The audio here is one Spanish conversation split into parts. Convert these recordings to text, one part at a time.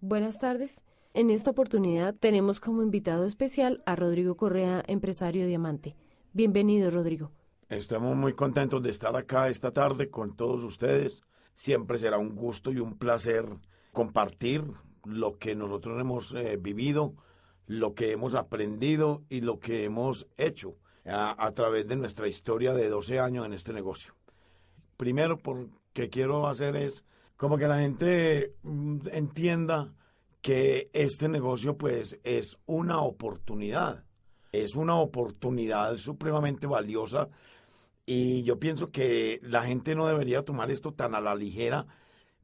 Buenas tardes. En esta oportunidad tenemos como invitado especial a Rodrigo Correa, empresario diamante. Bienvenido, Rodrigo. Estamos muy contentos de estar acá esta tarde con todos ustedes. Siempre será un gusto y un placer compartir lo que nosotros hemos eh, vivido, lo que hemos aprendido y lo que hemos hecho a, través de nuestra historia de 12 años en este negocio. Primero, porque quiero hacer es como que la gente mm, entienda que este negocio pues es una oportunidad, es una oportunidad supremamente valiosa y yo pienso que la gente no debería tomar esto tan a la ligera,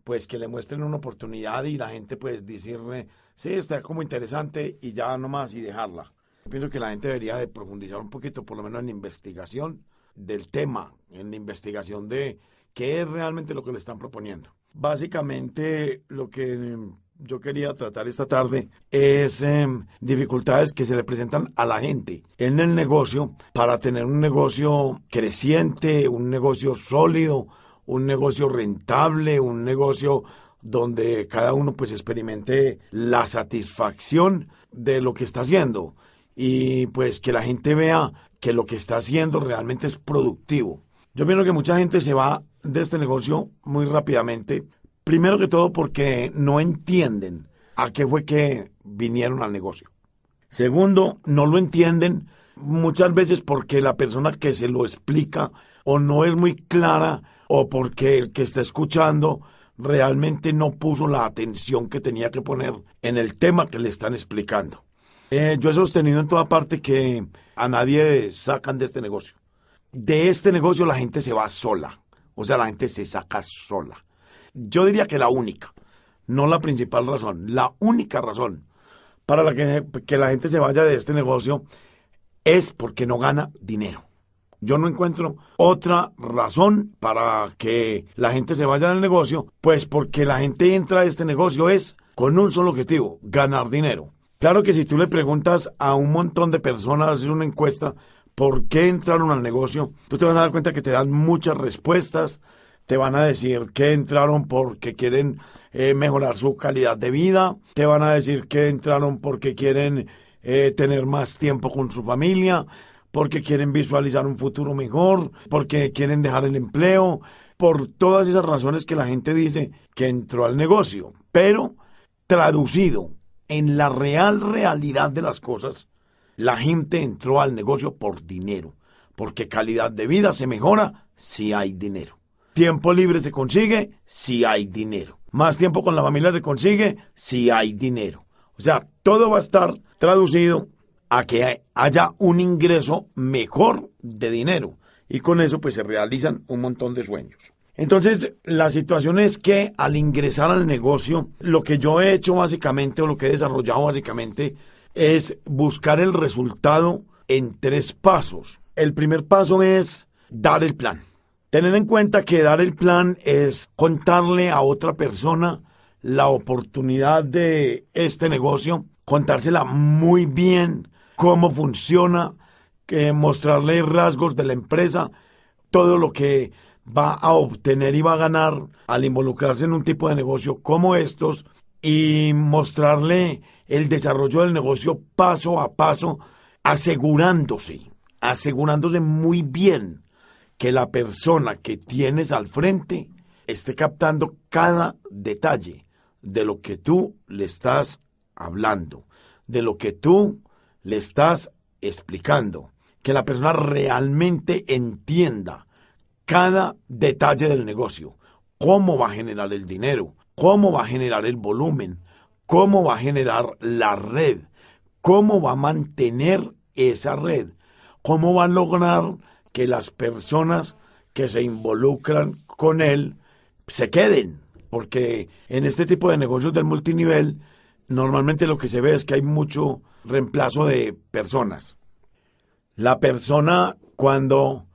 pues que le muestren una oportunidad y la gente pues decirle, sí, está como interesante y ya nomás y dejarla. Yo pienso que la gente debería de profundizar un poquito, por lo menos en la investigación del tema, en la investigación de qué es realmente lo que le están proponiendo. Básicamente lo que em, yo quería tratar esta tarde es em, dificultades que se le presentan a la gente en el negocio para tener un negocio creciente, un negocio sólido, un negocio rentable, un negocio donde cada uno pues experimente la satisfacción de lo que está haciendo y pues que la gente vea que lo que está haciendo realmente es productivo. Yo pienso que mucha gente se va de este negocio muy rápidamente. Primero que todo porque no entienden a qué fue que vinieron al negocio. Segundo, no lo entienden muchas veces porque la persona que se lo explica o no es muy clara o porque el que está escuchando realmente no puso la atención que tenía que poner en el tema que le están explicando. Eh, yo he sostenido en toda parte que a nadie sacan de este negocio de este negocio la gente se va sola. O sea, la gente se saca sola. Yo diría que la única, no la principal razón, la única razón para la que, la gente se vaya de este negocio es porque no gana dinero. Yo no encuentro otra razón para que la gente se vaya del negocio, pues porque la gente entra a este negocio es con un solo objetivo, ganar dinero. Claro que si tú le preguntas a un montón de personas, haces una encuesta por qué entraron al negocio, tú te van a dar cuenta que te dan muchas respuestas, te van a decir que entraron porque quieren eh, mejorar su calidad de vida, te van a decir que entraron porque quieren eh, tener más tiempo con su familia, porque quieren visualizar un futuro mejor, porque quieren dejar el empleo, por todas esas razones que la gente dice que entró al negocio, pero traducido en la real realidad de las cosas, la gente entró al negocio por dinero, porque calidad de vida se mejora si hay dinero. Tiempo libre se consigue si hay dinero. Más tiempo con la familia se consigue si hay dinero. O sea, todo va a estar traducido a que haya un ingreso mejor de dinero. Y con eso pues se realizan un montón de sueños. Entonces, la situación es que al ingresar al negocio, lo que yo he hecho básicamente o lo que he desarrollado básicamente es buscar el resultado en tres pasos. El primer paso es dar el plan. Tener en cuenta que dar el plan es contarle a otra persona la oportunidad de este negocio, contársela muy bien, cómo funciona, que mostrarle rasgos de la empresa, todo lo que va a obtener y va a ganar al involucrarse en un tipo de negocio como estos y mostrarle el desarrollo del negocio paso a paso, asegurándose, asegurándose muy bien que la persona que tienes al frente esté captando cada detalle de lo que tú le estás hablando, de lo que tú le estás explicando, que la persona realmente entienda cada detalle del negocio, cómo va a generar el dinero, cómo va a generar el volumen, cómo va a generar la red, cómo va a mantener esa red, cómo va a lograr que las personas que se involucran con él se queden, porque en este tipo de negocios del multinivel normalmente lo que se ve es que hay mucho reemplazo de personas. La persona cuando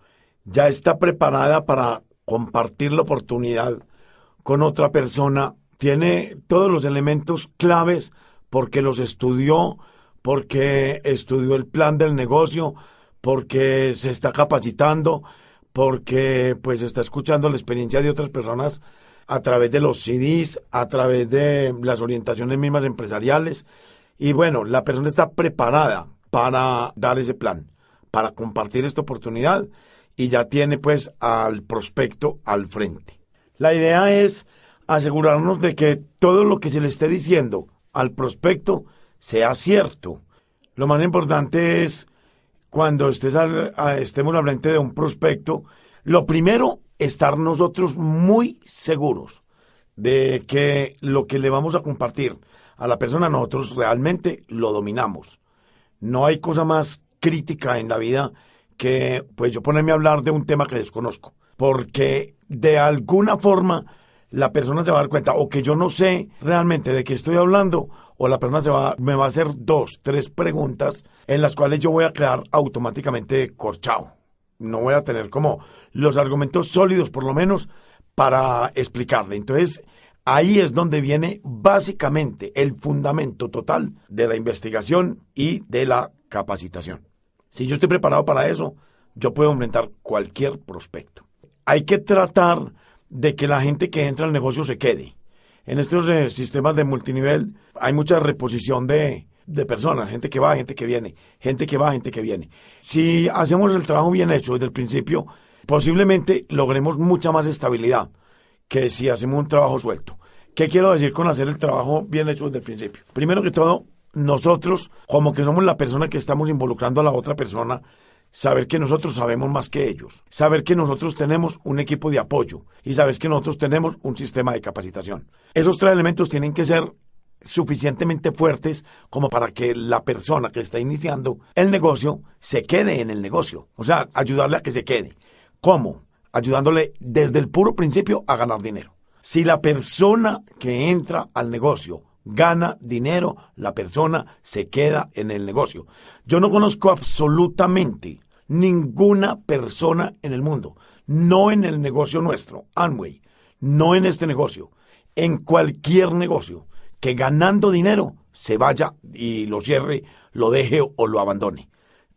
ya está preparada para compartir la oportunidad con otra persona tiene todos los elementos claves porque los estudió, porque estudió el plan del negocio, porque se está capacitando, porque pues está escuchando la experiencia de otras personas a través de los CDs, a través de las orientaciones mismas empresariales. Y bueno, la persona está preparada para dar ese plan, para compartir esta oportunidad y ya tiene pues al prospecto al frente. La idea es asegurarnos de que todo lo que se le esté diciendo al prospecto sea cierto. Lo más importante es cuando estés estemos hablando de un prospecto, lo primero, estar nosotros muy seguros de que lo que le vamos a compartir a la persona nosotros realmente lo dominamos. No hay cosa más crítica en la vida que pues yo ponerme a hablar de un tema que desconozco, porque de alguna forma la persona se va a dar cuenta o que yo no sé realmente de qué estoy hablando o la persona se va, me va a hacer dos, tres preguntas en las cuales yo voy a quedar automáticamente corchado. No voy a tener como los argumentos sólidos por lo menos para explicarle. Entonces, ahí es donde viene básicamente el fundamento total de la investigación y de la capacitación. Si yo estoy preparado para eso, yo puedo enfrentar cualquier prospecto. Hay que tratar de que la gente que entra al negocio se quede. En estos eh, sistemas de multinivel hay mucha reposición de, de personas, gente que va, gente que viene, gente que va, gente que viene. Si hacemos el trabajo bien hecho desde el principio, posiblemente logremos mucha más estabilidad que si hacemos un trabajo suelto. ¿Qué quiero decir con hacer el trabajo bien hecho desde el principio? Primero que todo, nosotros como que somos la persona que estamos involucrando a la otra persona saber que nosotros sabemos más que ellos, saber que nosotros tenemos un equipo de apoyo y saber que nosotros tenemos un sistema de capacitación. Esos tres elementos tienen que ser suficientemente fuertes como para que la persona que está iniciando el negocio se quede en el negocio, o sea, ayudarle a que se quede. ¿Cómo? Ayudándole desde el puro principio a ganar dinero. Si la persona que entra al negocio gana dinero, la persona se queda en el negocio. Yo no conozco absolutamente ninguna persona en el mundo, no en el negocio nuestro, Anway. no en este negocio, en cualquier negocio, que ganando dinero se vaya y lo cierre, lo deje o lo abandone.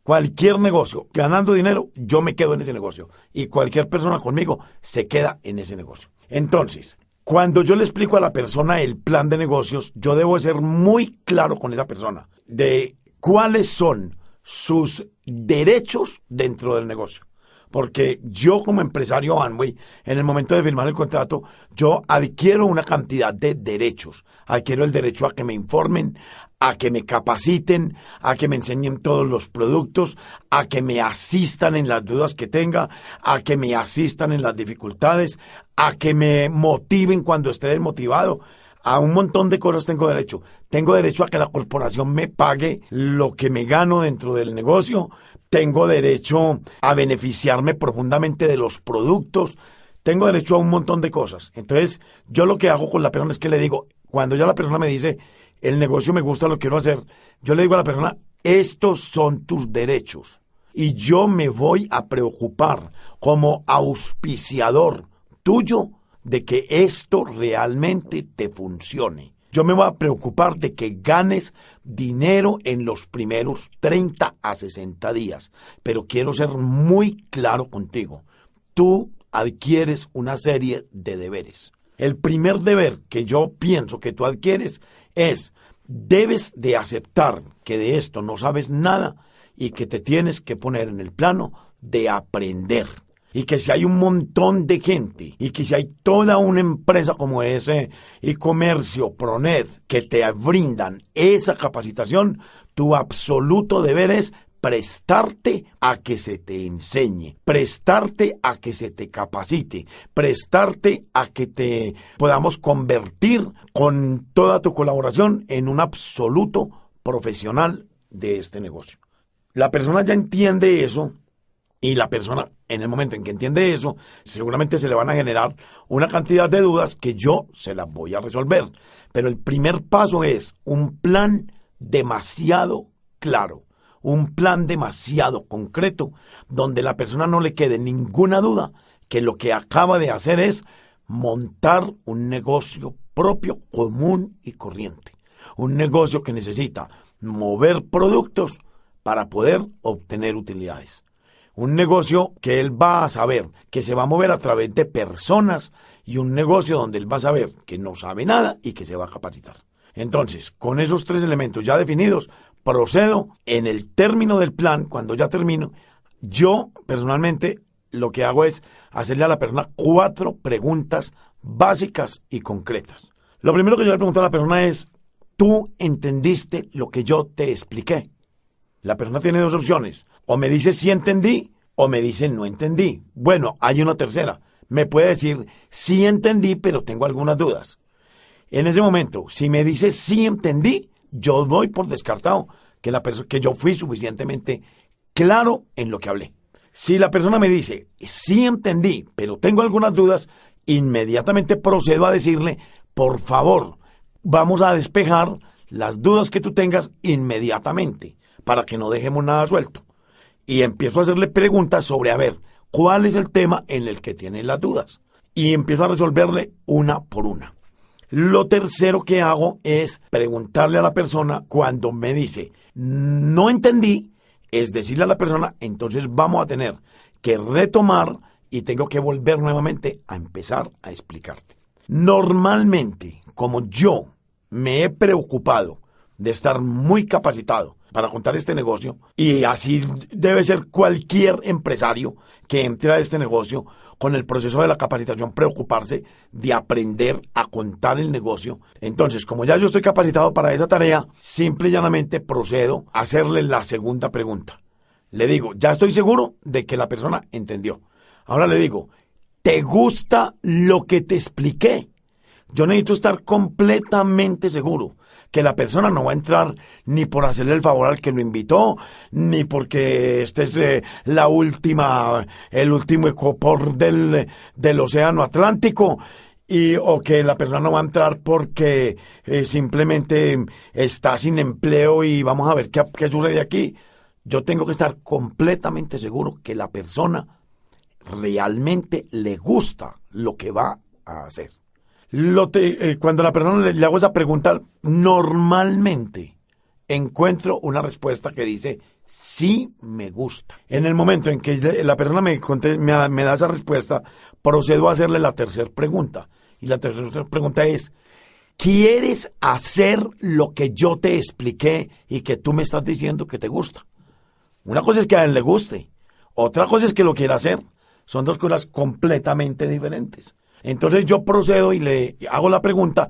Cualquier negocio, ganando dinero, yo me quedo en ese negocio. Y cualquier persona conmigo se queda en ese negocio. Entonces, cuando yo le explico a la persona el plan de negocios, yo debo ser muy claro con esa persona de cuáles son sus derechos dentro del negocio. Porque yo como empresario en el momento de firmar el contrato, yo adquiero una cantidad de derechos. Adquiero el derecho a que me informen, a que me capaciten, a que me enseñen todos los productos, a que me asistan en las dudas que tenga, a que me asistan en las dificultades, a que me motiven cuando esté desmotivado. A un montón de cosas tengo derecho. Tengo derecho a que la corporación me pague lo que me gano dentro del negocio. Tengo derecho a beneficiarme profundamente de los productos. Tengo derecho a un montón de cosas. Entonces, yo lo que hago con la persona es que le digo, cuando ya la persona me dice, el negocio me gusta, lo quiero hacer, yo le digo a la persona, estos son tus derechos. Y yo me voy a preocupar como auspiciador tuyo de que esto realmente te funcione. Yo me voy a preocupar de que ganes dinero en los primeros 30 a 60 días, pero quiero ser muy claro contigo. Tú adquieres una serie de deberes. El primer deber que yo pienso que tú adquieres es, debes de aceptar que de esto no sabes nada y que te tienes que poner en el plano de aprender y que si hay un montón de gente y que si hay toda una empresa como ese y comercio Pronet que te brindan esa capacitación, tu absoluto deber es prestarte a que se te enseñe, prestarte a que se te capacite, prestarte a que te podamos convertir con toda tu colaboración en un absoluto profesional de este negocio. La persona ya entiende eso y la persona, en el momento en que entiende eso, seguramente se le van a generar una cantidad de dudas que yo se las voy a resolver. Pero el primer paso es un plan demasiado claro, un plan demasiado concreto, donde la persona no le quede ninguna duda que lo que acaba de hacer es montar un negocio propio, común y corriente. Un negocio que necesita mover productos para poder obtener utilidades. Un negocio que él va a saber que se va a mover a través de personas y un negocio donde él va a saber que no sabe nada y que se va a capacitar. Entonces, con esos tres elementos ya definidos, procedo en el término del plan, cuando ya termino, yo personalmente lo que hago es hacerle a la persona cuatro preguntas básicas y concretas. Lo primero que yo le pregunto a la persona es, ¿tú entendiste lo que yo te expliqué? La persona tiene dos opciones, o me dice sí entendí o me dice no entendí. Bueno, hay una tercera. Me puede decir sí entendí, pero tengo algunas dudas. En ese momento, si me dice sí entendí, yo doy por descartado que, la que yo fui suficientemente claro en lo que hablé. Si la persona me dice sí entendí, pero tengo algunas dudas, inmediatamente procedo a decirle, por favor, vamos a despejar las dudas que tú tengas inmediatamente para que no dejemos nada suelto y empiezo a hacerle preguntas sobre, a ver, ¿cuál es el tema en el que tienen las dudas? Y empiezo a resolverle una por una. Lo tercero que hago es preguntarle a la persona cuando me dice, no entendí, es decirle a la persona, entonces vamos a tener que retomar y tengo que volver nuevamente a empezar a explicarte. Normalmente, como yo me he preocupado de estar muy capacitado para contar este negocio. Y así debe ser cualquier empresario que entre a este negocio con el proceso de la capacitación, preocuparse de aprender a contar el negocio. Entonces, como ya yo estoy capacitado para esa tarea, simple y llanamente procedo a hacerle la segunda pregunta. Le digo, ya estoy seguro de que la persona entendió. Ahora le digo, ¿te gusta lo que te expliqué? Yo necesito estar completamente seguro que la persona no va a entrar ni por hacerle el favor al que lo invitó, ni porque este es eh, la última, el último ecopor del, del Océano Atlántico y o que la persona no va a entrar porque eh, simplemente está sin empleo y vamos a ver qué, qué, sucede aquí. Yo tengo que estar completamente seguro que la persona realmente le gusta lo que va a hacer. Lo te, eh, cuando la persona le, hago esa pregunta, normalmente encuentro una respuesta que dice, sí me gusta. En el momento en que la persona me, me da esa respuesta, procedo a hacerle la tercera pregunta. Y la tercera pregunta es, ¿quieres hacer lo que yo te expliqué y que tú me estás diciendo que te gusta? Una cosa es que a él le guste, otra cosa es que lo quiera hacer. Son dos cosas completamente diferentes. Entonces yo procedo y le hago la pregunta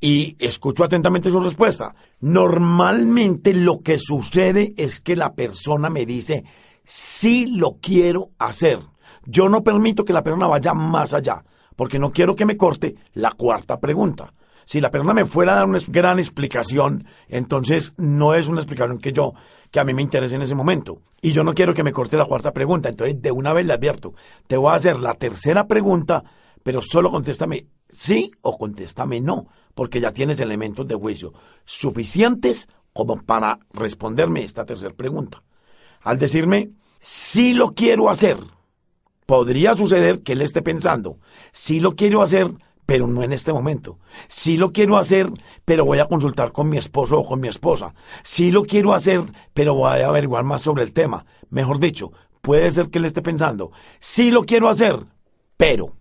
y escucho atentamente su respuesta. Normalmente lo que sucede es que la persona me dice, sí lo quiero hacer. Yo no permito que la persona vaya más allá, porque no quiero que me corte la cuarta pregunta. Si la persona me fuera a dar una gran explicación, entonces no es una explicación que yo, que a mí me interese en ese momento. Y yo no quiero que me corte la cuarta pregunta, entonces de una vez le advierto, te voy a hacer la tercera pregunta pero solo contéstame sí o contéstame no, porque ya tienes elementos de juicio suficientes como para responderme esta tercera pregunta. Al decirme, sí lo quiero hacer, podría suceder que él esté pensando, sí lo quiero hacer, pero no en este momento. Sí lo quiero hacer, pero voy a consultar con mi esposo o con mi esposa. Sí lo quiero hacer, pero voy a averiguar más sobre el tema. Mejor dicho, puede ser que él esté pensando, sí lo quiero hacer, pero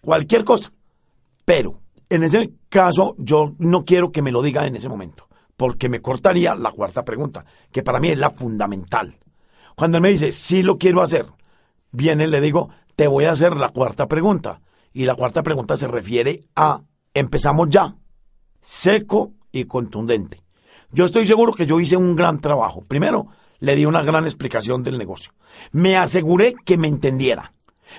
cualquier cosa. Pero en ese caso yo no quiero que me lo diga en ese momento, porque me cortaría la cuarta pregunta, que para mí es la fundamental. Cuando él me dice, sí lo quiero hacer, viene le digo, te voy a hacer la cuarta pregunta. Y la cuarta pregunta se refiere a, empezamos ya, seco y contundente. Yo estoy seguro que yo hice un gran trabajo. Primero, le di una gran explicación del negocio. Me aseguré que me entendiera.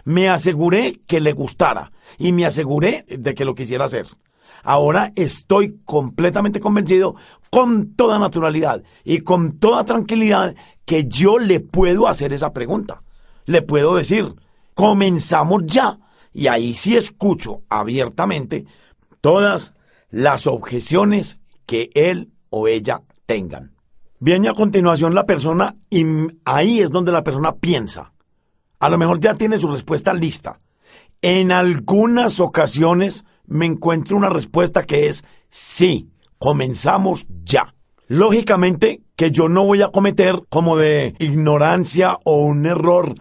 Me aseguré que le gustara y me aseguré de que lo quisiera hacer. Ahora estoy completamente convencido, con toda naturalidad y con toda tranquilidad, que yo le puedo hacer esa pregunta. Le puedo decir, comenzamos ya. Y ahí sí escucho abiertamente todas las objeciones que él o ella tengan. Viene a continuación la persona y ahí es donde la persona piensa. A lo mejor ya tiene su respuesta lista. En algunas ocasiones me encuentro una respuesta que es sí, comenzamos ya. Lógicamente que yo no voy a cometer como de ignorancia o un error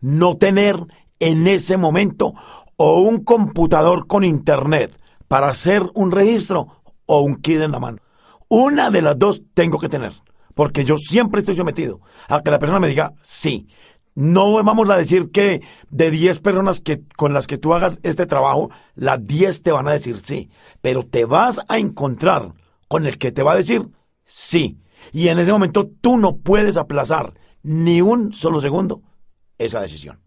no tener en ese momento o un computador con internet para hacer un registro o un kit en la mano. Una de las dos tengo que tener, porque yo siempre estoy sometido a que la persona me diga sí. No vamos a decir que de 10 personas que, con las que tú hagas este trabajo, las 10 te van a decir sí, pero te vas a encontrar con el que te va a decir sí. Y en ese momento tú no puedes aplazar ni un solo segundo esa decisión.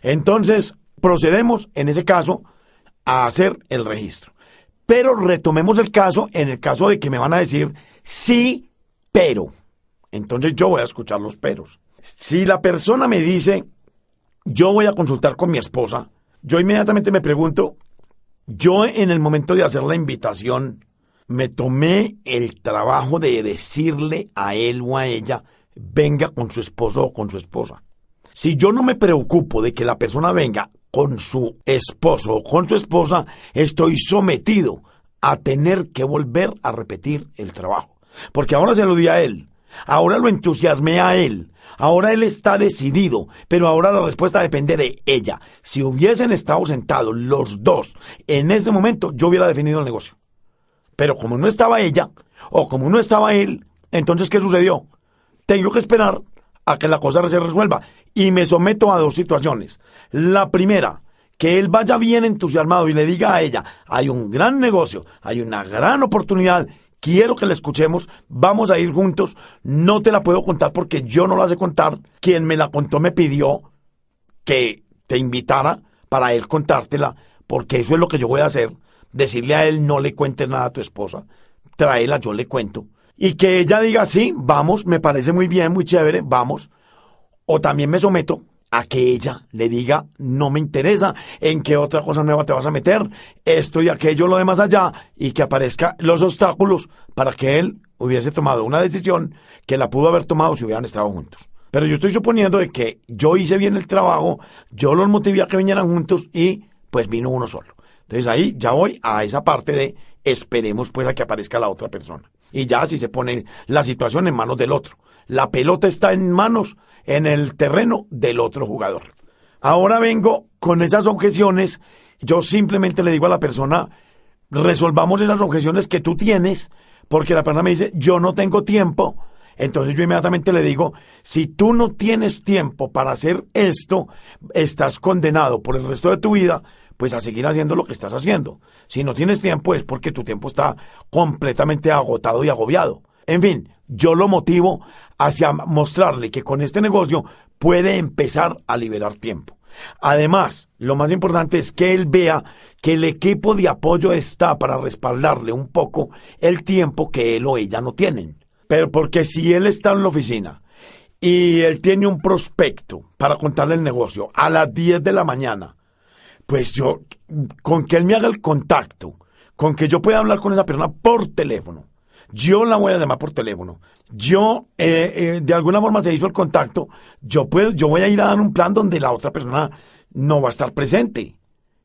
Entonces, procedemos en ese caso a hacer el registro. Pero retomemos el caso en el caso de que me van a decir sí, pero. Entonces yo voy a escuchar los peros. Si la persona me dice, yo voy a consultar con mi esposa, yo inmediatamente me pregunto, yo en el momento de hacer la invitación, me tomé el trabajo de decirle a él o a ella, venga con su esposo o con su esposa. Si yo no me preocupo de que la persona venga con su esposo o con su esposa, estoy sometido a tener que volver a repetir el trabajo. Porque ahora se lo di a él, Ahora lo entusiasmé a él. Ahora él está decidido, pero ahora la respuesta depende de ella. Si hubiesen estado sentados los dos en ese momento, yo hubiera definido el negocio. Pero como no estaba ella, o como no estaba él, entonces ¿qué sucedió? Tengo que esperar a que la cosa se resuelva. Y me someto a dos situaciones. La primera, que él vaya bien entusiasmado y le diga a ella, hay un gran negocio, hay una gran oportunidad Quiero que la escuchemos, vamos a ir juntos. No te la puedo contar porque yo no la sé contar. Quien me la contó me pidió que te invitara para él contártela, porque eso es lo que yo voy a hacer. Decirle a él, no le cuentes nada a tu esposa, tráela, yo le cuento. Y que ella diga, sí, vamos, me parece muy bien, muy chévere, vamos. O también me someto a que ella le diga, no me interesa, en qué otra cosa nueva te vas a meter, esto y aquello, lo demás allá, y que aparezca los obstáculos para que él hubiese tomado una decisión que la pudo haber tomado si hubieran estado juntos. Pero yo estoy suponiendo de que yo hice bien el trabajo, yo los motivé a que vinieran juntos y pues vino uno solo. Entonces ahí ya voy a esa parte de esperemos pues a que aparezca la otra persona. Y ya si se pone la situación en manos del otro. La pelota está en manos en el terreno del otro jugador. Ahora vengo con esas objeciones, yo simplemente le digo a la persona, resolvamos esas objeciones que tú tienes, porque la persona me dice, yo no tengo tiempo, entonces yo inmediatamente le digo, si tú no tienes tiempo para hacer esto, estás condenado por el resto de tu vida, pues a seguir haciendo lo que estás haciendo. Si no tienes tiempo es porque tu tiempo está completamente agotado y agobiado. En fin, yo lo motivo hacia mostrarle que con este negocio puede empezar a liberar tiempo. Además, lo más importante es que él vea que el equipo de apoyo está para respaldarle un poco el tiempo que él o ella no tienen. Pero porque si él está en la oficina y él tiene un prospecto para contarle el negocio a las 10 de la mañana, pues yo, con que él me haga el contacto, con que yo pueda hablar con esa persona por teléfono, yo la voy a llamar por teléfono, yo eh, eh, de alguna forma se hizo el contacto, yo, puedo, yo voy a ir a dar un plan donde la otra persona no va a estar presente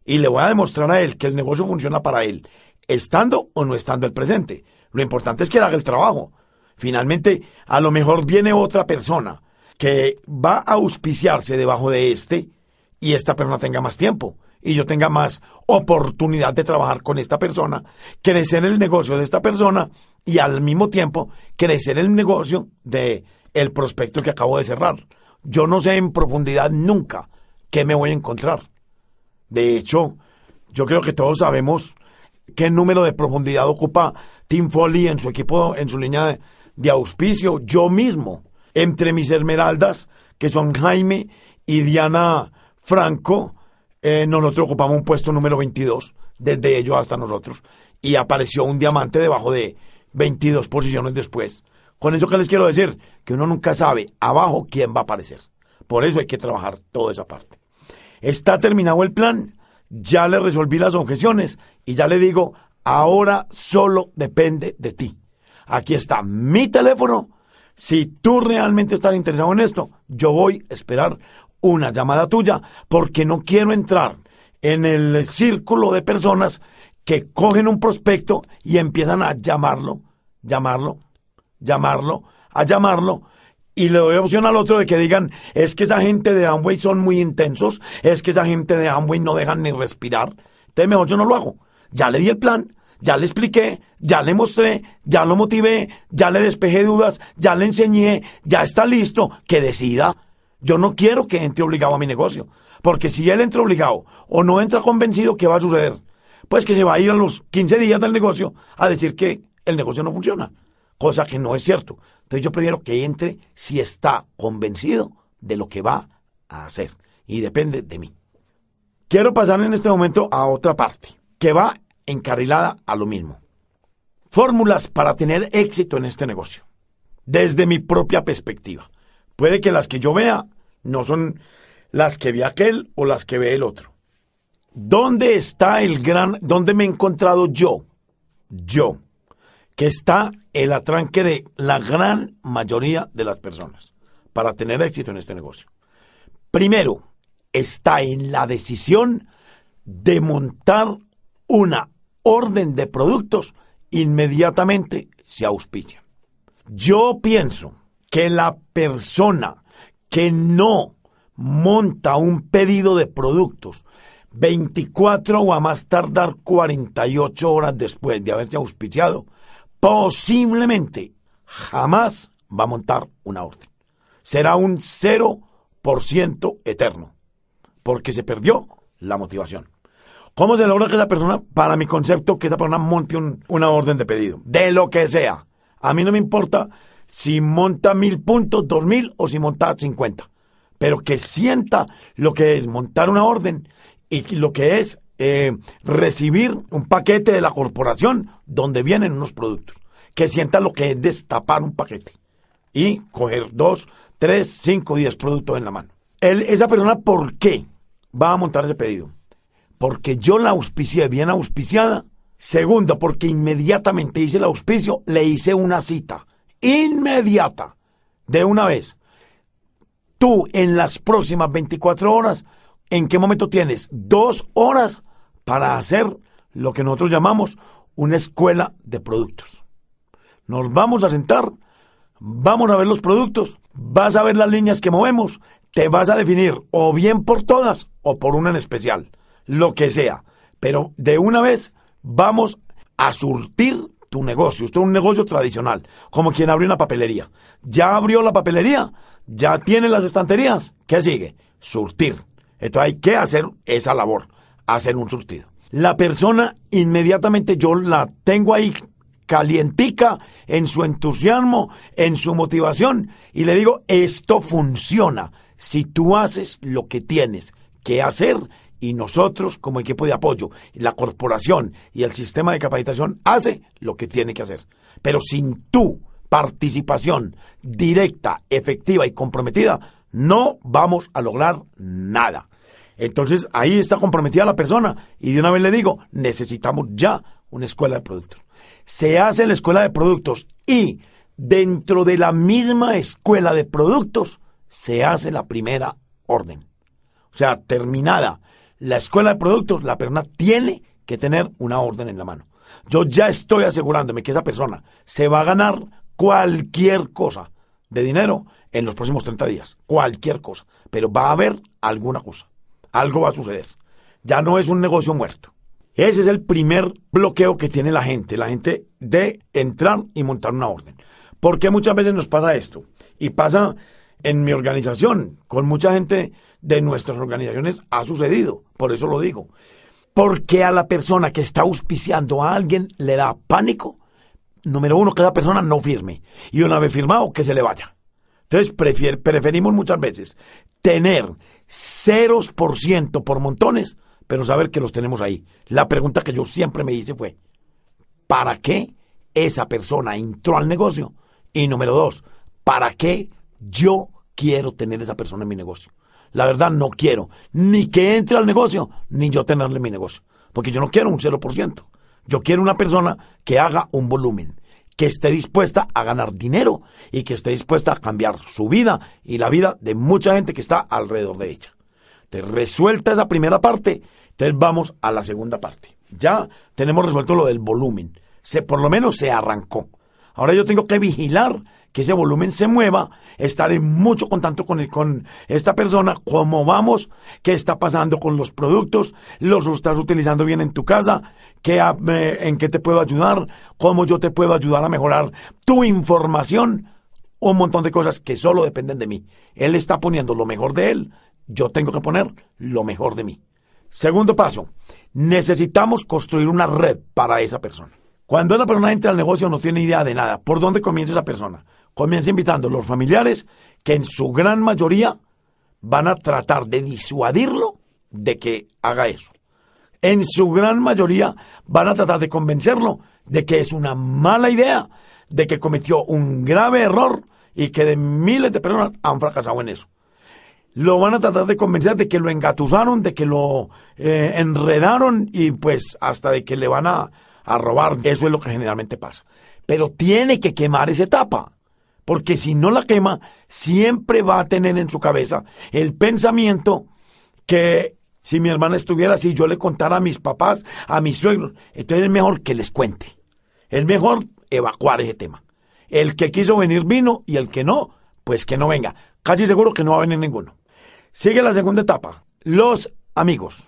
y le voy a demostrar a él que el negocio funciona para él, estando o no estando el presente. Lo importante es que él haga el trabajo. Finalmente, a lo mejor viene otra persona que va a auspiciarse debajo de este y esta persona tenga más tiempo y yo tenga más oportunidad de trabajar con esta persona, crecer el negocio de esta persona y al mismo tiempo crecer el negocio de el prospecto que acabo de cerrar. Yo no sé en profundidad nunca qué me voy a encontrar. De hecho, yo creo que todos sabemos qué número de profundidad ocupa Tim Foley en su equipo, en su línea de, de auspicio. Yo mismo, entre mis esmeraldas, que son Jaime y Diana Franco, eh, nosotros ocupamos un puesto número 22, desde ellos hasta nosotros. Y apareció un diamante debajo de 22 posiciones después. Con eso que les quiero decir, que uno nunca sabe abajo quién va a aparecer. Por eso hay que trabajar toda esa parte. Está terminado el plan, ya le resolví las objeciones y ya le digo, ahora solo depende de ti. Aquí está mi teléfono. Si tú realmente estás interesado en esto, yo voy a esperar una llamada tuya, porque no quiero entrar en el círculo de personas que cogen un prospecto y empiezan a llamarlo, llamarlo, llamarlo, a llamarlo. Y le doy opción al otro de que digan, es que esa gente de Amway son muy intensos, es que esa gente de Amway no dejan ni respirar. Entonces mejor yo no lo hago. Ya le di el plan, ya le expliqué, ya le mostré, ya lo motivé, ya le despejé dudas, ya le enseñé, ya está listo, que decida. Yo no quiero que entre obligado a mi negocio, porque si él entra obligado o no entra convencido, ¿qué va a suceder? Pues que se va a ir a los 15 días del negocio a decir que el negocio no funciona, cosa que no es cierto. Entonces yo prefiero que entre si está convencido de lo que va a hacer y depende de mí. Quiero pasar en este momento a otra parte, que va encarrilada a lo mismo. Fórmulas para tener éxito en este negocio, desde mi propia perspectiva. Puede que las que yo vea no son las que ve aquel o las que ve el otro. ¿Dónde está el gran, dónde me he encontrado yo? Yo, que está el atranque de la gran mayoría de las personas para tener éxito en este negocio. Primero, está en la decisión de montar una orden de productos inmediatamente se auspicia. Yo pienso que la persona que no monta un pedido de productos 24 o a más tardar 48 horas después de haberse auspiciado, posiblemente jamás va a montar una orden. Será un 0% eterno, porque se perdió la motivación. ¿Cómo se logra que esa persona, para mi concepto, que esa persona monte una orden de pedido? De lo que sea. A mí no me importa si monta mil puntos, dos mil o si monta cincuenta. Pero que sienta lo que es montar una orden y lo que es eh, recibir un paquete de la corporación donde vienen unos productos. Que sienta lo que es destapar un paquete y coger dos, tres, cinco, diez productos en la mano. esa persona, ¿por qué va a montar ese pedido? Porque yo la auspicié bien auspiciada. segundo, porque inmediatamente hice el auspicio, le hice una cita inmediata, de una vez. Tú en las próximas 24 horas, ¿en qué momento tienes? Dos horas para hacer lo que nosotros llamamos una escuela de productos. Nos vamos a sentar, vamos a ver los productos, vas a ver las líneas que movemos, te vas a definir o bien por todas o por una en especial, lo que sea. Pero de una vez vamos a surtir tu negocio. Usted es un negocio tradicional, como quien abrió una papelería. Ya abrió la papelería, ya tiene las estanterías. ¿Qué sigue? Surtir. Entonces hay que hacer esa labor, hacer un surtido. La persona inmediatamente yo la tengo ahí calientica en su entusiasmo, en su motivación y le digo, esto funciona si tú haces lo que tienes que hacer y nosotros como equipo de apoyo, la corporación y el sistema de capacitación hace lo que tiene que hacer. Pero sin tu participación directa, efectiva y comprometida, no vamos a lograr nada. Entonces ahí está comprometida la persona y de una vez le digo, necesitamos ya una escuela de productos. Se hace la escuela de productos y dentro de la misma escuela de productos se hace la primera orden. O sea, terminada la escuela de productos, la persona tiene que tener una orden en la mano. Yo ya estoy asegurándome que esa persona se va a ganar cualquier cosa de dinero en los próximos 30 días, cualquier cosa, pero va a haber alguna cosa, algo va a suceder. Ya no es un negocio muerto. Ese es el primer bloqueo que tiene la gente, la gente de entrar y montar una orden. Porque muchas veces nos pasa esto y pasa en mi organización con mucha gente de nuestras organizaciones ha sucedido, por eso lo digo. Porque a la persona que está auspiciando a alguien le da pánico, número uno, que esa persona no firme. Y una vez firmado, que se le vaya. Entonces preferimos muchas veces tener ceros por ciento por montones, pero saber que los tenemos ahí. La pregunta que yo siempre me hice fue, ¿para qué esa persona entró al negocio? Y número dos, ¿para qué yo quiero tener esa persona en mi negocio? la verdad no quiero ni que entre al negocio, ni yo tenerle mi negocio. Porque yo no quiero un 0%. Yo quiero una persona que haga un volumen, que esté dispuesta a ganar dinero y que esté dispuesta a cambiar su vida y la vida de mucha gente que está alrededor de ella. ¿Te resuelta esa primera parte, entonces vamos a la segunda parte. Ya tenemos resuelto lo del volumen. Se, por lo menos se arrancó. Ahora yo tengo que vigilar que ese volumen se mueva, estar en mucho contacto con, esta persona, cómo vamos, qué está pasando con los productos, los estás utilizando bien en tu casa, ah, en qué te puedo ayudar, cómo yo te puedo ayudar a mejorar tu información, un montón de cosas que solo dependen de mí. Él está poniendo lo mejor de él, yo tengo que poner lo mejor de mí. Segundo paso, necesitamos construir una red para esa persona. Cuando una persona entra al negocio no tiene idea de nada, por dónde comienza esa persona. Comienza invitando a los familiares que en su gran mayoría van a tratar de disuadirlo de que haga eso. En su gran mayoría van a tratar de convencerlo de que es una mala idea, de que cometió un grave error y que de miles de personas han fracasado en eso. Lo van a tratar de convencer de que lo engatusaron, de que lo eh, enredaron y pues hasta de que le van a robar. Eso es lo que generalmente pasa. Pero tiene que quemar esa etapa. Porque si no la quema, siempre va a tener en su cabeza el pensamiento que si mi hermana estuviera así, yo le contara a mis papás, a mis suegros. Entonces es mejor que les cuente. Es mejor evacuar ese tema. El que quiso venir vino y el que no, pues que no venga. Casi seguro que no va a venir ninguno. Sigue la segunda etapa. Los amigos.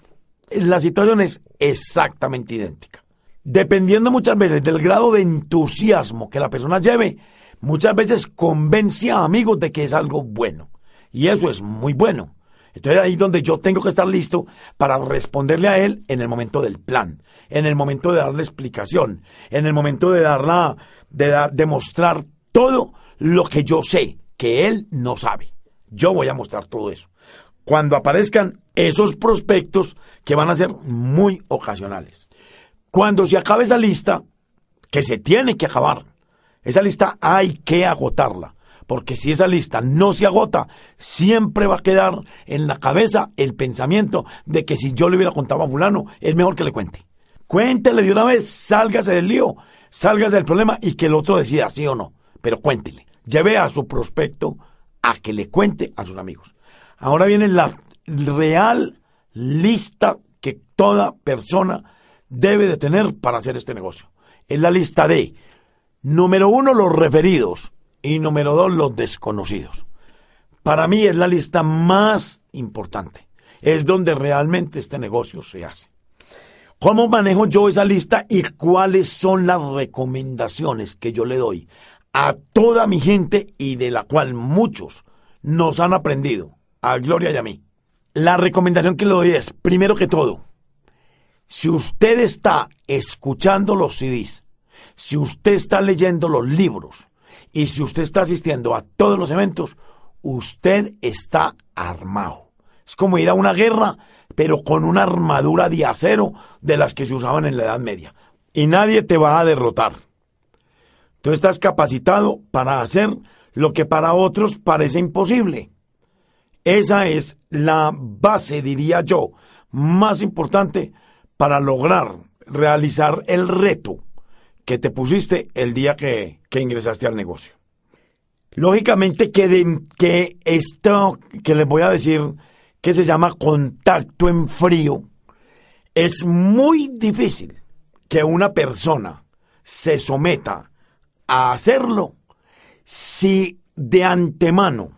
La situación es exactamente idéntica. Dependiendo muchas veces del grado de entusiasmo que la persona lleve, muchas veces convence a amigos de que es algo bueno. Y eso es muy bueno. Entonces ahí donde yo tengo que estar listo para responderle a él en el momento del plan, en el momento de darle explicación, en el momento de darla, de dar, de mostrar todo lo que yo sé que él no sabe. Yo voy a mostrar todo eso. Cuando aparezcan esos prospectos que van a ser muy ocasionales. Cuando se acabe esa lista, que se tiene que acabar, esa lista hay que agotarla, porque si esa lista no se agota, siempre va a quedar en la cabeza el pensamiento de que si yo le hubiera contado a fulano, es mejor que le cuente. Cuéntele de una vez, sálgase del lío, sálgase del problema y que el otro decida sí o no, pero cuéntele. Lleve a su prospecto a que le cuente a sus amigos. Ahora viene la real lista que toda persona debe de tener para hacer este negocio. Es la lista de Número uno, los referidos. Y número dos, los desconocidos. Para mí es la lista más importante. Es donde realmente este negocio se hace. ¿Cómo manejo yo esa lista y cuáles son las recomendaciones que yo le doy a toda mi gente y de la cual muchos nos han aprendido? A Gloria y a mí. La recomendación que le doy es, primero que todo, si usted está escuchando los CDs, si usted está leyendo los libros y si usted está asistiendo a todos los eventos, usted está armado. Es como ir a una guerra, pero con una armadura de acero de las que se usaban en la Edad Media. Y nadie te va a derrotar. Tú estás capacitado para hacer lo que para otros parece imposible. Esa es la base, diría yo, más importante para lograr realizar el reto que te pusiste el día que, ingresaste al negocio. Lógicamente que, que esto que les voy a decir, que se llama contacto en frío, es muy difícil que una persona se someta a hacerlo si de antemano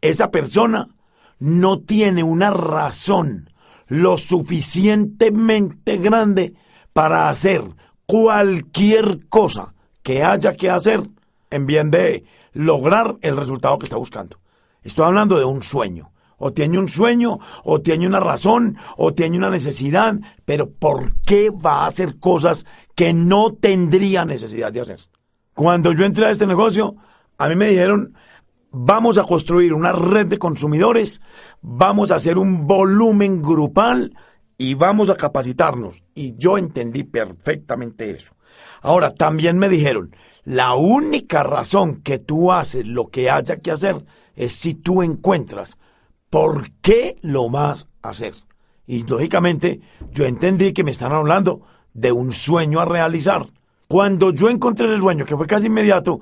esa persona no tiene una razón lo suficientemente grande para hacer cualquier cosa que haya que hacer en bien de lograr el resultado que está buscando. Estoy hablando de un sueño. O tiene un sueño, o tiene una razón, o tiene una necesidad, pero ¿por qué va a hacer cosas que no tendría necesidad de hacer? Cuando yo entré a este negocio, a mí me dijeron, vamos a construir una red de consumidores, vamos a hacer un volumen grupal, y vamos a capacitarnos. Y yo entendí perfectamente eso. Ahora, también me dijeron, la única razón que tú haces lo que haya que hacer es si tú encuentras por qué lo vas a hacer. Y lógicamente yo entendí que me están hablando de un sueño a realizar. Cuando yo encontré el sueño, que fue casi inmediato,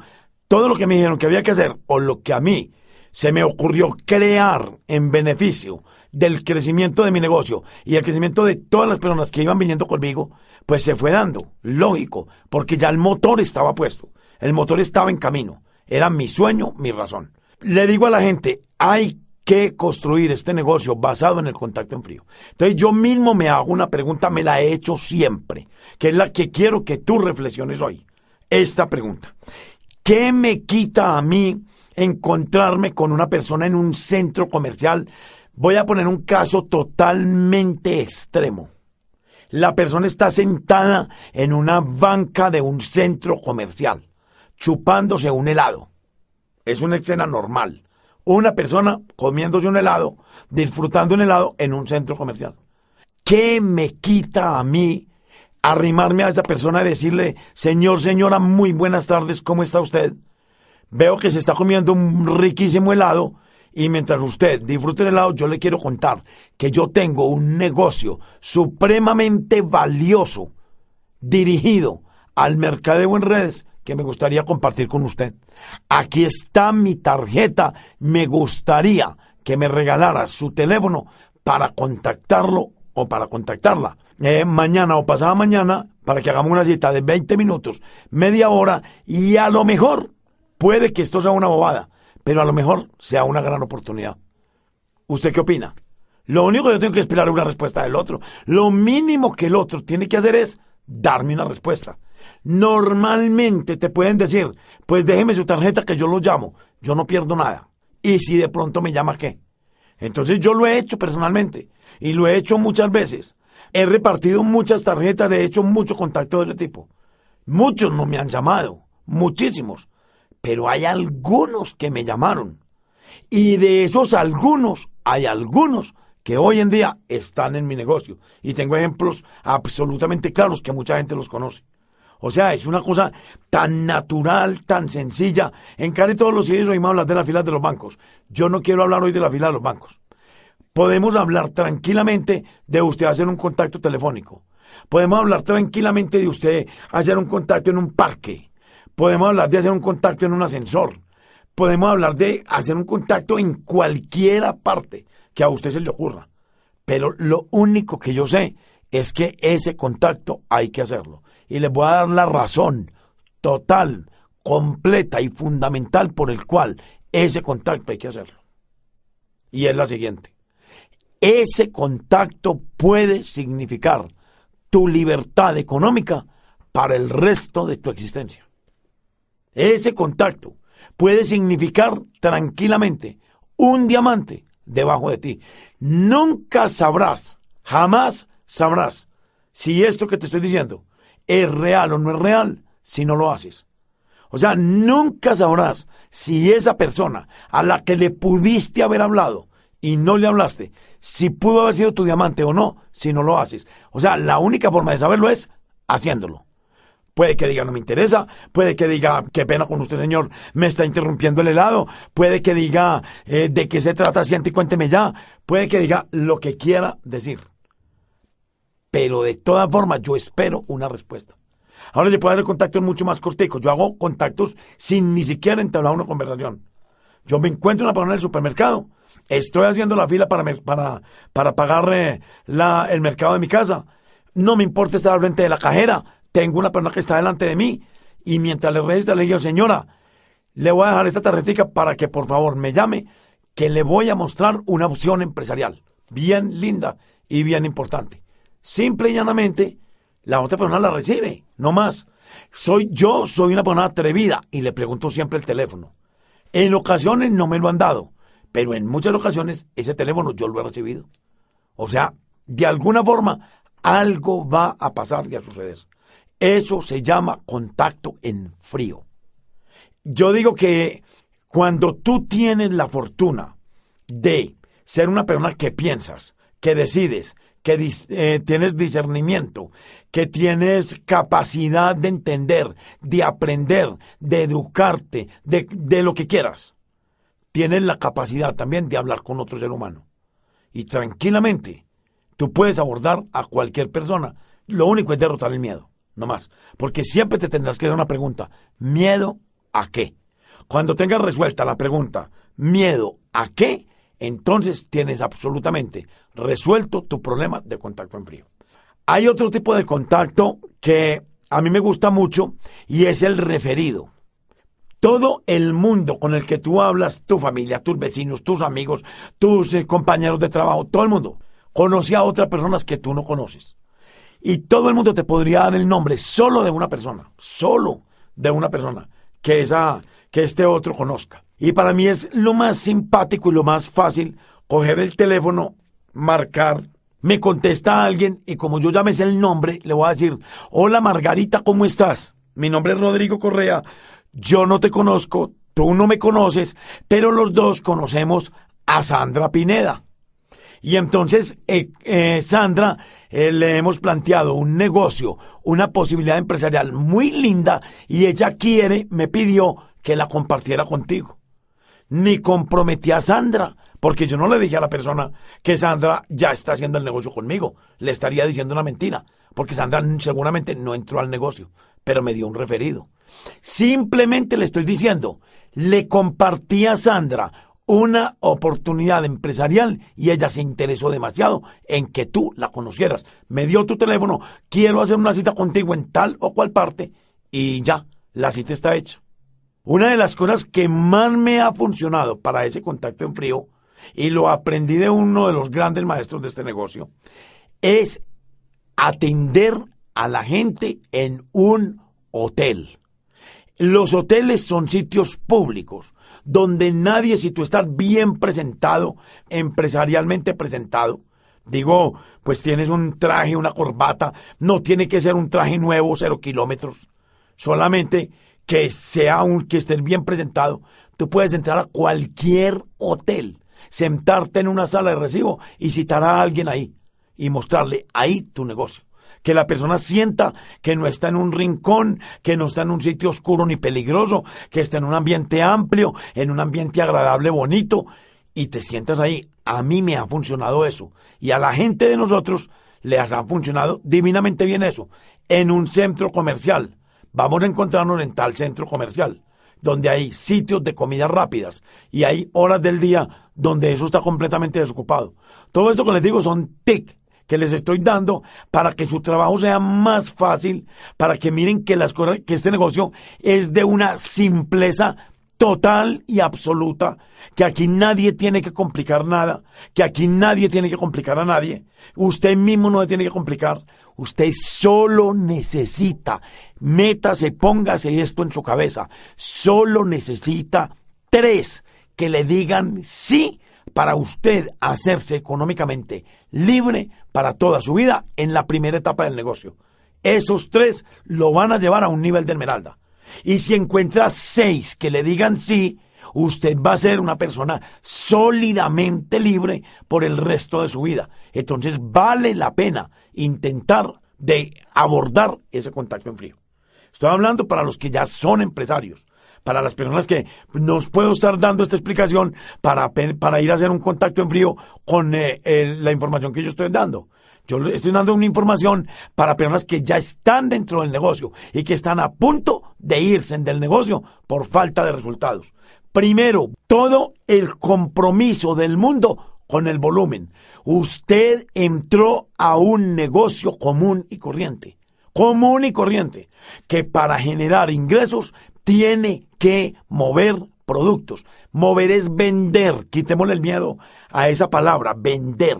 todo lo que me dijeron que había que hacer o lo que a mí se me ocurrió crear en beneficio del crecimiento de mi negocio y el crecimiento de todas las personas que iban viniendo conmigo, pues se fue dando, lógico, porque ya el motor estaba puesto, el motor estaba en camino, era mi sueño, mi razón. Le digo a la gente, hay que construir este negocio basado en el contacto en frío. Entonces yo mismo me hago una pregunta, me la he hecho siempre, que es la que quiero que tú reflexiones hoy. Esta pregunta. ¿Qué me quita a mí encontrarme con una persona en un centro comercial Voy a poner un caso totalmente extremo. La persona está sentada en una banca de un centro comercial, chupándose un helado. Es una escena normal. Una persona comiéndose un helado, disfrutando un helado en un centro comercial. ¿Qué me quita a mí arrimarme a esa persona y decirle, señor, señora, muy buenas tardes, ¿cómo está usted? Veo que se está comiendo un riquísimo helado y mientras usted disfrute el helado, yo le quiero contar que yo tengo un negocio supremamente valioso dirigido al mercadeo en redes que me gustaría compartir con usted. Aquí está mi tarjeta. Me gustaría que me regalara su teléfono para contactarlo o para contactarla. Eh, mañana o pasada mañana para que hagamos una cita de 20 minutos, media hora y a lo mejor puede que esto sea una bobada pero a lo mejor sea una gran oportunidad. ¿Usted qué opina? Lo único que yo tengo que esperar es una respuesta del otro. Lo mínimo que el otro tiene que hacer es darme una respuesta. Normalmente te pueden decir, pues déjeme su tarjeta que yo lo llamo. Yo no pierdo nada. ¿Y si de pronto me llama qué? Entonces yo lo he hecho personalmente y lo he hecho muchas veces. He repartido muchas tarjetas, he hecho mucho contacto de ese tipo. Muchos no me han llamado, muchísimos pero hay algunos que me llamaron. Y de esos algunos, hay algunos que hoy en día están en mi negocio. Y tengo ejemplos absolutamente claros que mucha gente los conoce. O sea, es una cosa tan natural, tan sencilla. En casi todos los sitios oímos hablar de la fila de los bancos. Yo no quiero hablar hoy de la fila de los bancos. Podemos hablar tranquilamente de usted hacer un contacto telefónico. Podemos hablar tranquilamente de usted hacer un contacto en un parque podemos hablar de hacer un contacto en un ascensor, podemos hablar de hacer un contacto en cualquiera parte que a usted se le ocurra. Pero lo único que yo sé es que ese contacto hay que hacerlo. Y les voy a dar la razón total, completa y fundamental por el cual ese contacto hay que hacerlo. Y es la siguiente. Ese contacto puede significar tu libertad económica para el resto de tu existencia. Ese contacto puede significar tranquilamente un diamante debajo de ti. Nunca sabrás, jamás sabrás si esto que te estoy diciendo es real o no es real si no lo haces. O sea, nunca sabrás si esa persona a la que le pudiste haber hablado y no le hablaste, si pudo haber sido tu diamante o no, si no lo haces. O sea, la única forma de saberlo es haciéndolo. Puede que diga no me interesa, puede que diga qué pena con usted señor, me está interrumpiendo el helado, puede que diga eh, de qué se trata, siente y cuénteme ya, puede que diga lo que quiera decir. Pero de todas formas yo espero una respuesta. Ahora le puedo hacer contactos mucho más corticos, yo hago contactos sin ni siquiera entablar una conversación. Yo me encuentro una la en el supermercado, estoy haciendo la fila para, para, para pagar el mercado de mi casa, no me importa estar al frente de la cajera, tengo una persona que está delante de mí y mientras le registra le digo, señora, le voy a dejar esta tarjetita para que por favor me llame, que le voy a mostrar una opción empresarial bien linda y bien importante. Simple y llanamente, la otra persona la recibe, no más. Soy yo, soy una persona atrevida y le pregunto siempre el teléfono. En ocasiones no me lo han dado, pero en muchas ocasiones ese teléfono yo lo he recibido. O sea, de alguna forma algo va a pasar y a suceder. Eso se llama contacto en frío. Yo digo que cuando tú tienes la fortuna de ser una persona que piensas, que decides, que eh, tienes discernimiento, que tienes capacidad de entender, de aprender, de educarte, de lo que quieras. Tienes la capacidad también de hablar con otro ser humano. Y tranquilamente, tú puedes abordar a cualquier persona. Lo único es derrotar el miedo no más. Porque siempre te tendrás que dar una pregunta. ¿Miedo a qué? Cuando tengas resuelta la pregunta, ¿miedo a qué? Entonces tienes absolutamente resuelto tu problema de contacto en frío. Hay otro tipo de contacto que a mí me gusta mucho y es el referido. Todo el mundo con el que tú hablas, tu familia, tus vecinos, tus amigos, tus eh, compañeros de trabajo, todo el mundo conoce a otras personas que tú no conoces. Y todo el mundo te podría dar el nombre solo de una persona, solo de una persona que, esa, que este otro conozca. Y para mí es lo más simpático y lo más fácil coger el teléfono, marcar, me contesta alguien y como yo llames el nombre, le voy a decir, hola Margarita, ¿cómo estás? Mi nombre es Rodrigo Correa, yo no te conozco, tú no me conoces, pero los dos conocemos a Sandra Pineda. Y entonces, eh, eh, Sandra, eh, le hemos planteado un negocio, una posibilidad empresarial muy linda y ella quiere, me pidió que la compartiera contigo. Ni comprometí a Sandra, porque yo no le dije a la persona que Sandra ya está haciendo el negocio conmigo. Le estaría diciendo una mentira, porque Sandra seguramente no entró al negocio, pero me dio un referido. Simplemente le estoy diciendo, le compartí a Sandra una oportunidad empresarial y ella se interesó demasiado en que tú la conocieras. Me dio tu teléfono, quiero hacer una cita contigo en tal o cual parte y ya, la cita está hecha. Una de las cosas que más me ha funcionado para ese contacto en frío, y lo aprendí de uno de los grandes maestros de este negocio, es atender a la gente en un hotel. Los hoteles son sitios públicos donde nadie, si tú estás bien presentado, empresarialmente presentado, digo, pues tienes un traje, una corbata, no tiene que ser un traje nuevo, cero kilómetros, solamente que sea un, que estés bien presentado, tú puedes entrar a cualquier hotel, sentarte en una sala de recibo y citar a alguien ahí y mostrarle ahí tu negocio que la persona sienta que no está en un rincón, que no está en un sitio oscuro ni peligroso, que está en un ambiente amplio, en un ambiente agradable, bonito, y te sientas ahí. A mí me ha funcionado eso. Y a la gente de nosotros les ha funcionado divinamente bien eso. En un centro comercial. Vamos a encontrarnos en tal centro comercial donde hay sitios de comidas rápidas y hay horas del día donde eso está completamente desocupado. Todo esto que les digo son TIC, que les estoy dando para que su trabajo sea más fácil, para que miren que las cosas, este negocio es de una simpleza total y absoluta, que aquí nadie tiene que complicar nada, que aquí nadie tiene que complicar a nadie, usted mismo no le tiene que complicar, usted solo necesita, métase, póngase esto en su cabeza, solo necesita tres que le digan sí para usted hacerse económicamente libre para toda su vida en la primera etapa del negocio. Esos tres lo van a llevar a un nivel de esmeralda. Y si encuentra seis que le digan sí, usted va a ser una persona sólidamente libre por el resto de su vida. Entonces vale la pena intentar de abordar ese contacto en frío. Estoy hablando para los que ya son empresarios para las personas que nos puedo estar dando esta explicación para, para ir a hacer un contacto en frío con eh, la información que yo estoy dando. Yo estoy dando una información para personas que ya están dentro del negocio y que están a punto de irse del negocio por falta de resultados. Primero, todo el compromiso del mundo con el volumen. Usted entró a un negocio común y corriente, común y corriente, que para generar ingresos tiene que mover productos. Mover es vender. Quitémosle el miedo a esa palabra, vender.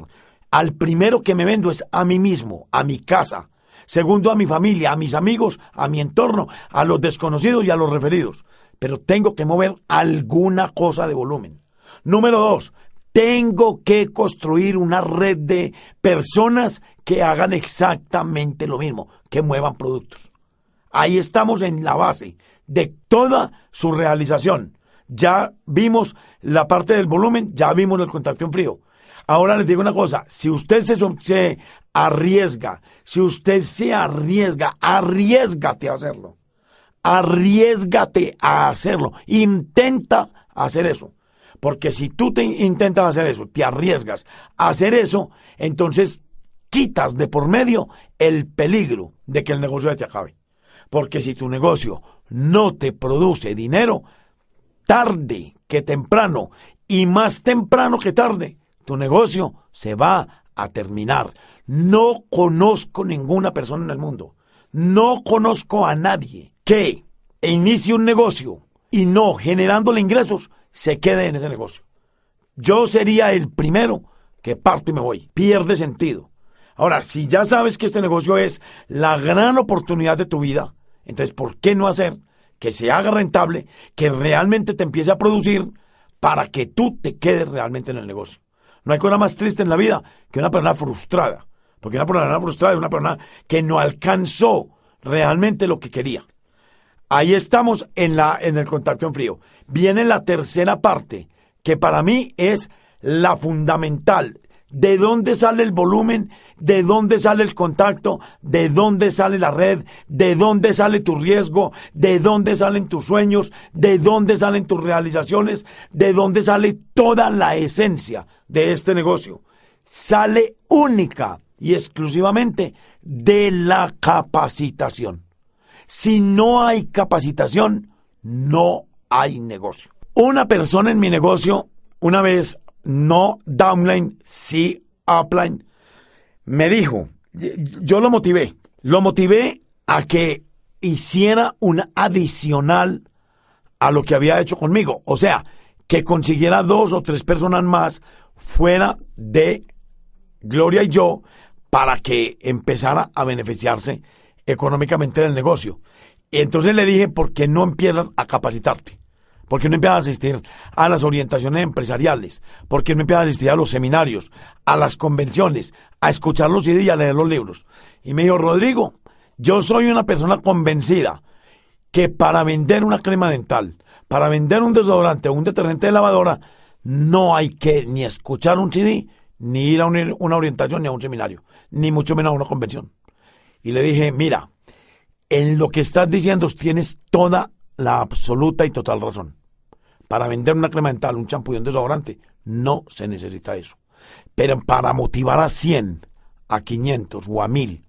Al primero que me vendo es a mí mismo, a mi casa. Segundo, a mi familia, a mis amigos, a mi entorno, a los desconocidos y a los referidos. Pero tengo que mover alguna cosa de volumen. Número dos, tengo que construir una red de personas que hagan exactamente lo mismo, que muevan productos. Ahí estamos en la base de toda su realización. Ya vimos la parte del volumen, ya vimos el contacto en frío. Ahora les digo una cosa, si usted se, arriesga, si usted se arriesga, arriesgate a hacerlo. Arriesgate a hacerlo. Intenta hacer eso. Porque si tú te intentas hacer eso, te arriesgas a hacer eso, entonces quitas de por medio el peligro de que el negocio te acabe. Porque si tu negocio no te produce dinero, tarde que temprano, y más temprano que tarde, tu negocio se va a terminar. No conozco ninguna persona en el mundo, no conozco a nadie que inicie un negocio y no generándole ingresos, se quede en ese negocio. Yo sería el primero que parto y me voy. Pierde sentido. Ahora, si ya sabes que este negocio es la gran oportunidad de tu vida, entonces, ¿por qué no hacer que se haga rentable, que realmente te empiece a producir para que tú te quedes realmente en el negocio? No hay cosa más triste en la vida que una persona frustrada, porque una persona frustrada es una persona que no alcanzó realmente lo que quería. Ahí estamos en, la, en el contacto en frío. Viene la tercera parte, que para mí es la fundamental, de dónde sale el volumen, de dónde sale el contacto, de dónde sale la red, de dónde sale tu riesgo, de dónde salen tus sueños, de dónde salen tus realizaciones, de dónde sale toda la esencia de este negocio. Sale única y exclusivamente de la capacitación. Si no hay capacitación, no hay negocio. Una persona en mi negocio una vez no downline, sí upline, me dijo, yo lo motivé, lo motivé a que hiciera un adicional a lo que había hecho conmigo. O sea, que consiguiera dos o tres personas más fuera de Gloria y yo para que empezara a beneficiarse económicamente del negocio. Y entonces le dije, ¿por qué no empiezas a capacitarte? ¿Por qué no empieza a asistir a las orientaciones empresariales? ¿Por qué no empieza a asistir a los seminarios, a las convenciones, a escuchar los CDs y a leer los libros? Y me dijo, Rodrigo, yo soy una persona convencida que para vender una crema dental, para vender un desodorante o un detergente de lavadora, no hay que ni escuchar un CD, ni ir a una orientación, ni a un seminario, ni mucho menos a una convención. Y le dije, mira, en lo que estás diciendo tienes toda la absoluta y total razón para vender una crema dental, un champú y un desodorante, no se necesita eso. Pero para motivar a 100, a 500 o a 1000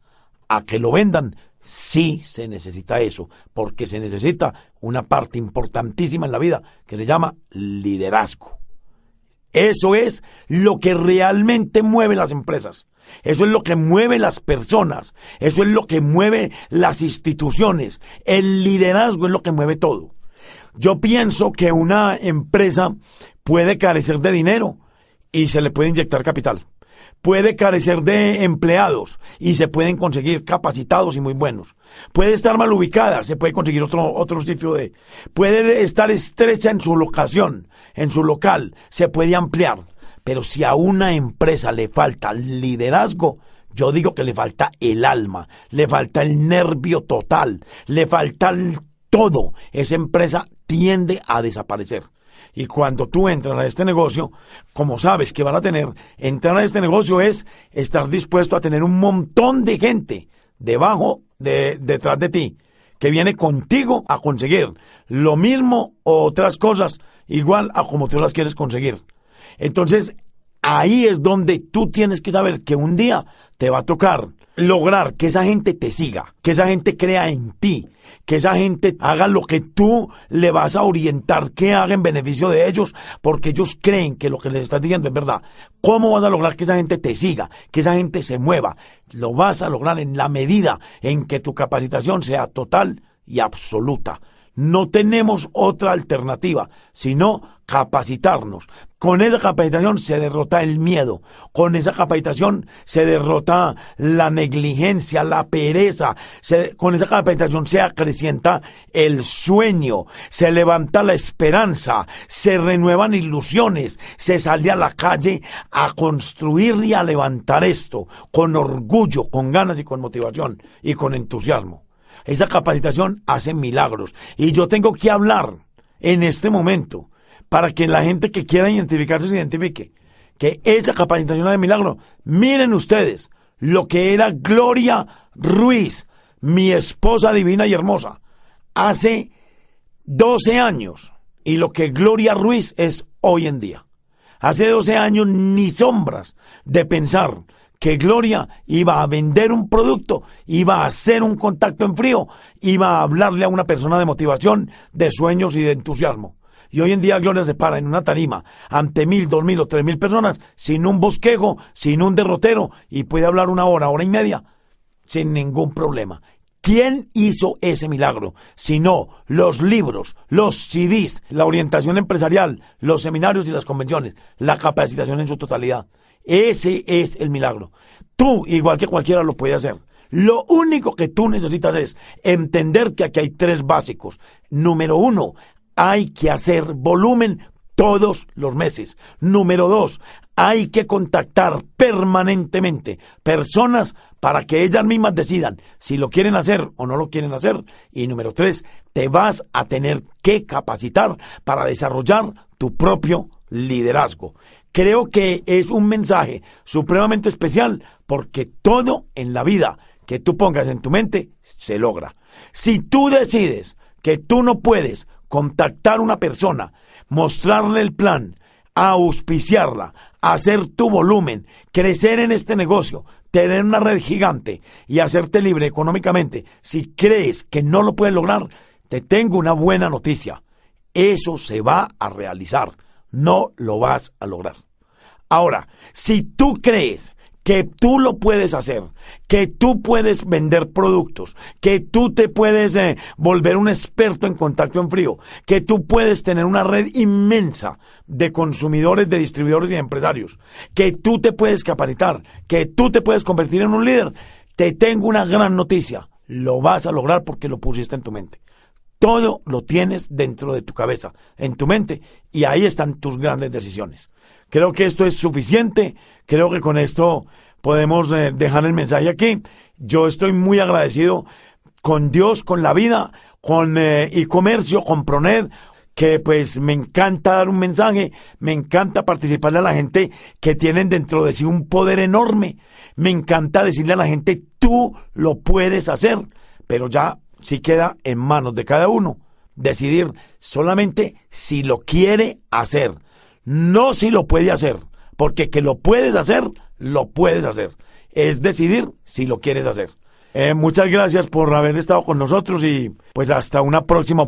a que lo vendan, sí se necesita eso, porque se necesita una parte importantísima en la vida que se llama liderazgo. Eso es lo que realmente mueve las empresas. Eso es lo que mueve las personas. Eso es lo que mueve las instituciones. El liderazgo es lo que mueve todo. Yo pienso que una empresa puede carecer de dinero y se le puede inyectar capital. Puede carecer de empleados y se pueden conseguir capacitados y muy buenos. Puede estar mal ubicada, se puede conseguir otro, otro sitio de... Puede estar estrecha en su locación, en su local, se puede ampliar. Pero si a una empresa le falta liderazgo, yo digo que le falta el alma, le falta el nervio total, le falta el todo, esa empresa tiende a desaparecer. Y cuando tú entras a este negocio, como sabes que van a tener, entrar a este negocio es estar dispuesto a tener un montón de gente debajo, de, detrás de ti, que viene contigo a conseguir lo mismo o otras cosas igual a como tú las quieres conseguir. Entonces, ahí es donde tú tienes que saber que un día te va a tocar lograr que esa gente te siga, que esa gente crea en ti, que esa gente haga lo que tú le vas a orientar que haga en beneficio de ellos, porque ellos creen que lo que les estás diciendo es verdad. ¿Cómo vas a lograr que esa gente te siga, que esa gente se mueva? Lo vas a lograr en la medida en que tu capacitación sea total y absoluta. No tenemos otra alternativa, sino capacitarnos. Con esa capacitación se derrota el miedo, con esa capacitación se derrota la negligencia, la pereza, con esa capacitación se acrecienta el sueño, se levanta la esperanza, se renuevan ilusiones, se sale a la calle a construir y a levantar esto con orgullo, con ganas y con motivación y con entusiasmo. Esa capacitación hace milagros y yo tengo que hablar en este momento para que la gente que quiera identificarse se identifique. Que esa capacitación de milagro, miren ustedes lo que era Gloria Ruiz, mi esposa divina y hermosa, hace 12 años y lo que Gloria Ruiz es hoy en día. Hace 12 años ni sombras de pensar que Gloria iba a vender un producto, iba a hacer un contacto en frío, iba a hablarle a una persona de motivación, de sueños y de entusiasmo. Y hoy en día Gloria se para en una tarima ante mil, dos mil o tres mil personas, sin un bosquejo, sin un derrotero, y puede hablar una hora, hora y media, sin ningún problema. ¿Quién hizo ese milagro? Si no, los libros, los CDs, la orientación empresarial, los seminarios y las convenciones, la capacitación en su totalidad. Ese es el milagro. Tú, igual que cualquiera, lo puede hacer. Lo único que tú necesitas es entender que aquí hay tres básicos. Número uno, hay que hacer volumen todos los meses. Número dos, hay que contactar permanentemente personas para que ellas mismas decidan si lo quieren hacer o no lo quieren hacer. Y número tres, te vas a tener que capacitar para desarrollar tu propio liderazgo. Creo que es un mensaje supremamente especial porque todo en la vida que tú pongas en tu mente se logra. Si tú decides que tú no puedes contactar una persona, mostrarle el plan, auspiciarla, hacer tu volumen, crecer en este negocio, tener una red gigante y hacerte libre económicamente, si crees que no lo puedes lograr, te tengo una buena noticia. Eso se va a realizar. No lo vas a lograr. Ahora, si tú crees que tú lo puedes hacer, que tú puedes vender productos, que tú te puedes eh, volver un experto en contacto en frío, que tú puedes tener una red inmensa de consumidores, de distribuidores y de empresarios, que tú te puedes capacitar, que tú te puedes convertir en un líder, te tengo una gran noticia. Lo vas a lograr porque lo pusiste en tu mente. Todo lo tienes dentro de tu cabeza, en tu mente, y ahí están tus grandes decisiones. Creo que esto es suficiente. Creo que con esto podemos eh, dejar el mensaje aquí. Yo estoy muy agradecido con Dios, con la vida, con eh, y comercio con Proned, que pues me encanta dar un mensaje, me encanta participarle a la gente que tienen dentro de sí un poder enorme. Me encanta decirle a la gente, tú lo puedes hacer, pero ya sí queda en manos de cada uno decidir solamente si lo quiere hacer. No si lo puede hacer, porque que lo puedes hacer, lo puedes hacer. Es decidir si lo quieres hacer. Eh, muchas gracias por haber estado con nosotros y pues hasta una próxima